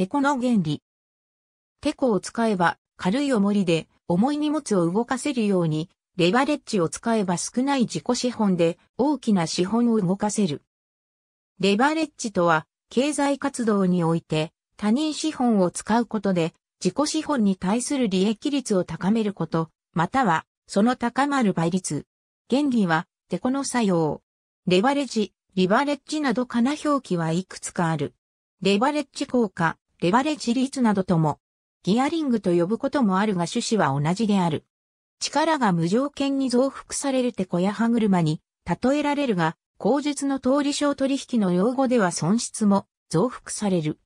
テコの原理。テコを使えば軽い重りで重い荷物を動かせるように、レバレッジを使えば少ない自己資本で大きな資本を動かせる。レバレッジとは、経済活動において他人資本を使うことで自己資本に対する利益率を高めること、またはその高まる倍率。原理は、テコの作用。レバレッジ、リバレッジなどかな表記はいくつかある。レバレッジ効果、レバレッジ率などとも、ギアリングと呼ぶこともあるが趣旨は同じである。力が無条件に増幅されるて小や歯車に例えられるが、口述の通り商取引の用語では損失も増幅される。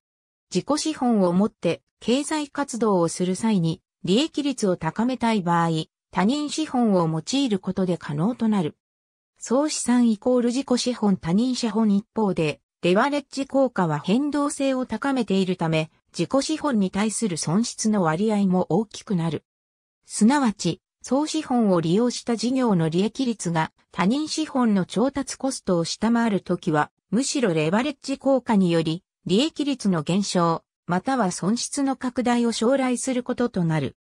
自己資本を持って経済活動をする際に利益率を高めたい場合、他人資本を用いることで可能となる。総資産イコール自己資本他人資本一方で、レバレッジ効果は変動性を高めているため、自己資本に対する損失の割合も大きくなる。すなわち、総資本を利用した事業の利益率が他人資本の調達コストを下回るときは、むしろレバレッジ効果により、利益率の減少、または損失の拡大を将来することとなる。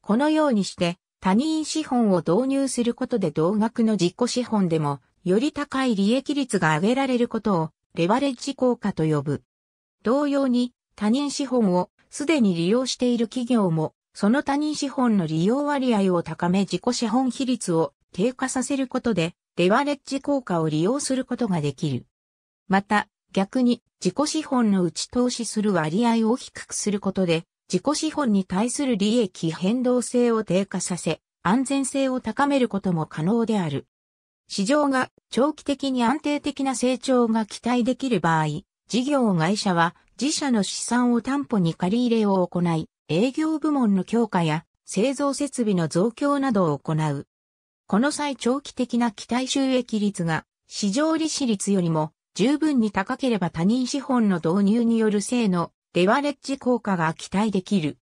このようにして、他人資本を導入することで同額の自己資本でも、より高い利益率が上げられることをレバレッジ効果と呼ぶ。同様に他人資本をすでに利用している企業も、その他人資本の利用割合を高め自己資本比率を低下させることで、レバレッジ効果を利用することができる。また、逆に自己資本の打ち投資する割合を低くすることで、自己資本に対する利益変動性を低下させ、安全性を高めることも可能である。市場が長期的に安定的な成長が期待できる場合、事業会社は自社の資産を担保に借り入れを行い、営業部門の強化や製造設備の増強などを行う。この際長期的な期待収益率が市場利子率よりも十分に高ければ他人資本の導入による性のレバレッジ効果が期待できる。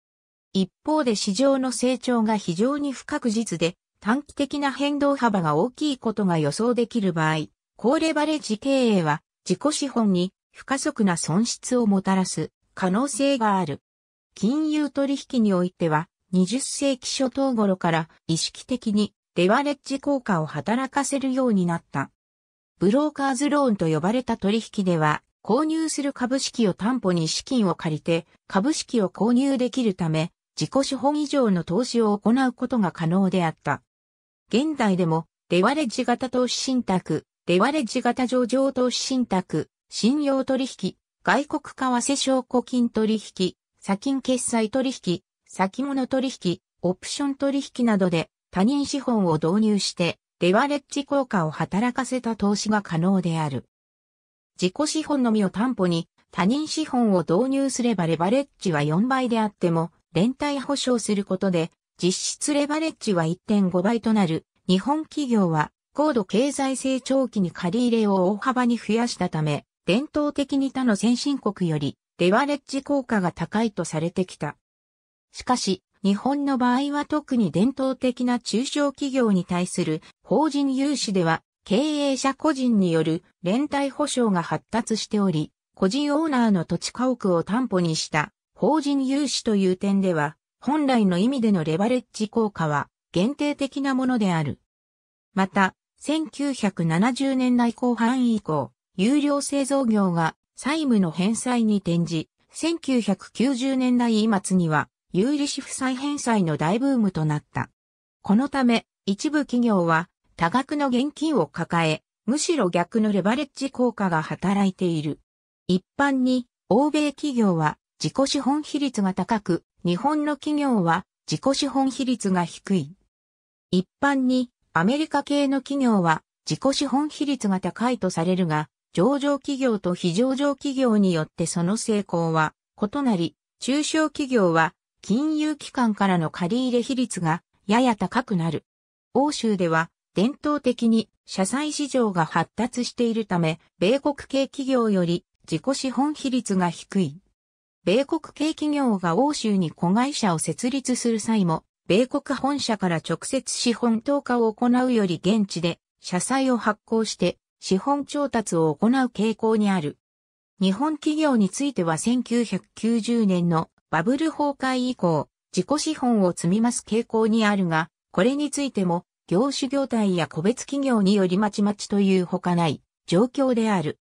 一方で市場の成長が非常に不確実で短期的な変動幅が大きいことが予想できる場合、高レバレッジ経営は自己資本に不加速な損失をもたらす可能性がある。金融取引においては20世紀初頭頃から意識的にレバレッジ効果を働かせるようになった。ブローカーズローンと呼ばれた取引では、購入する株式を担保に資金を借りて、株式を購入できるため、自己資本以上の投資を行うことが可能であった。現代でも、デワレッジ型投資信託、デワレッジ型上場投資信託、信用取引、外国為替証拠金取引、借金決済取引、先物取引、オプション取引などで他人資本を導入して、デワレッジ効果を働かせた投資が可能である。自己資本のみを担保に、他人資本を導入すればレバレッジは4倍であっても、連帯保証することで、実質レバレッジは1.5倍となる、日本企業は高度経済成長期に借入れを大幅に増やしたため、伝統的に他の先進国よりレバレッジ効果が高いとされてきた。しかし、日本の場合は特に伝統的な中小企業に対する法人融資では、経営者個人による連帯保証が発達しており、個人オーナーの土地家屋を担保にした法人融資という点では、本来の意味でのレバレッジ効果は限定的なものである。また、1970年代後半以降、有料製造業が債務の返済に転じ、1990年代末には有利子負債返済の大ブームとなった。このため、一部企業は多額の現金を抱え、むしろ逆のレバレッジ効果が働いている。一般に、欧米企業は自己資本比率が高く、日本の企業は自己資本比率が低い。一般にアメリカ系の企業は自己資本比率が高いとされるが、上場企業と非上場企業によってその成功は異なり、中小企業は金融機関からの借入比率がやや高くなる。欧州では伝統的に社債市場が発達しているため、米国系企業より自己資本比率が低い。米国系企業が欧州に子会社を設立する際も、米国本社から直接資本投下を行うより現地で、社債を発行して、資本調達を行う傾向にある。日本企業については1990年のバブル崩壊以降、自己資本を積み増す傾向にあるが、これについても、業種業態や個別企業によりまちまちというほかない状況である。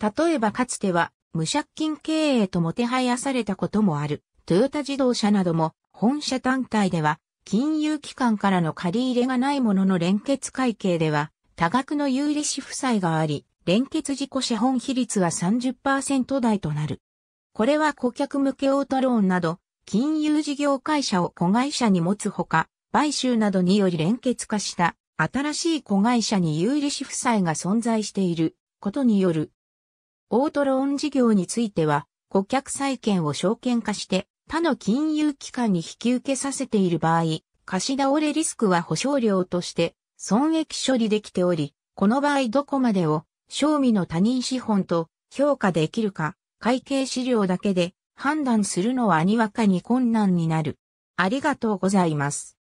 例えばかつては、無借金経営ともてはやされたこともある。トヨタ自動車なども本社単体では金融機関からの借り入れがないものの連結会計では多額の有利子負債があり、連結自己資本比率は30%台となる。これは顧客向けオートローンなど、金融事業会社を子会社に持つほか、買収などにより連結化した新しい子会社に有利子負債が存在していることによるオートローン事業については、顧客債権を証券化して他の金融機関に引き受けさせている場合、貸し倒れリスクは保証料として損益処理できており、この場合どこまでを、賞味の他人資本と評価できるか、会計資料だけで判断するのはにわかに困難になる。ありがとうございます。